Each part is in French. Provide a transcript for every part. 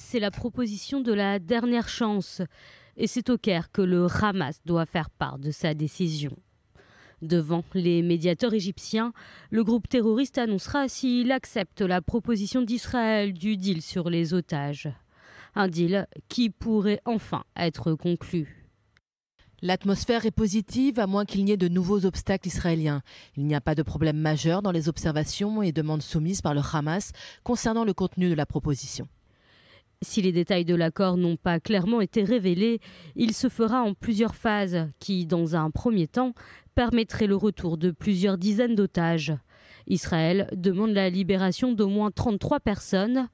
c'est la proposition de la dernière chance. Et c'est au Caire que le Hamas doit faire part de sa décision. Devant les médiateurs égyptiens, le groupe terroriste annoncera s'il accepte la proposition d'Israël du deal sur les otages. Un deal qui pourrait enfin être conclu. L'atmosphère est positive à moins qu'il n'y ait de nouveaux obstacles israéliens. Il n'y a pas de problème majeur dans les observations et demandes soumises par le Hamas concernant le contenu de la proposition. Si les détails de l'accord n'ont pas clairement été révélés, il se fera en plusieurs phases qui, dans un premier temps, permettraient le retour de plusieurs dizaines d'otages. Israël demande la libération d'au moins 33 personnes.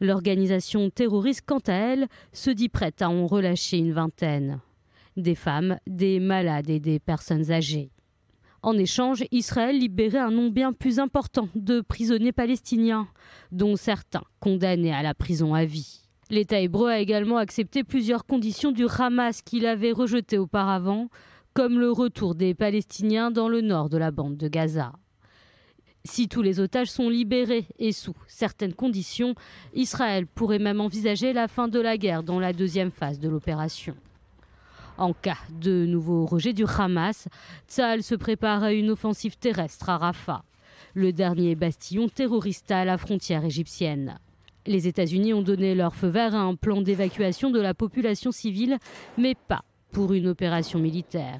L'organisation terroriste, quant à elle, se dit prête à en relâcher une vingtaine. Des femmes, des malades et des personnes âgées. En échange, Israël libérait un nombre bien plus important de prisonniers palestiniens, dont certains condamnés à la prison à vie. L'État hébreu a également accepté plusieurs conditions du Hamas qu'il avait rejetées auparavant, comme le retour des Palestiniens dans le nord de la bande de Gaza. Si tous les otages sont libérés et sous certaines conditions, Israël pourrait même envisager la fin de la guerre dans la deuxième phase de l'opération. En cas de nouveau rejet du Hamas, Tsaal se prépare à une offensive terrestre à Rafah, le dernier bastion terroriste à la frontière égyptienne. Les États-Unis ont donné leur feu vert à un plan d'évacuation de la population civile, mais pas pour une opération militaire.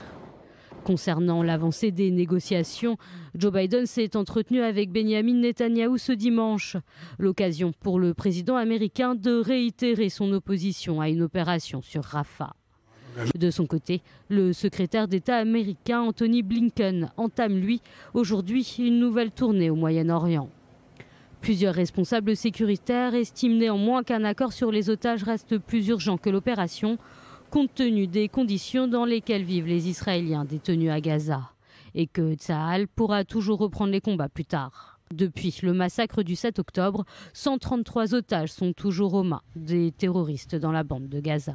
Concernant l'avancée des négociations, Joe Biden s'est entretenu avec Benjamin Netanyahu ce dimanche, l'occasion pour le président américain de réitérer son opposition à une opération sur Rafah. De son côté, le secrétaire d'État américain Anthony Blinken entame, lui, aujourd'hui une nouvelle tournée au Moyen-Orient. Plusieurs responsables sécuritaires estiment néanmoins qu'un accord sur les otages reste plus urgent que l'opération, compte tenu des conditions dans lesquelles vivent les Israéliens détenus à Gaza, et que Tsahal pourra toujours reprendre les combats plus tard. Depuis le massacre du 7 octobre, 133 otages sont toujours aux mains des terroristes dans la bande de Gaza.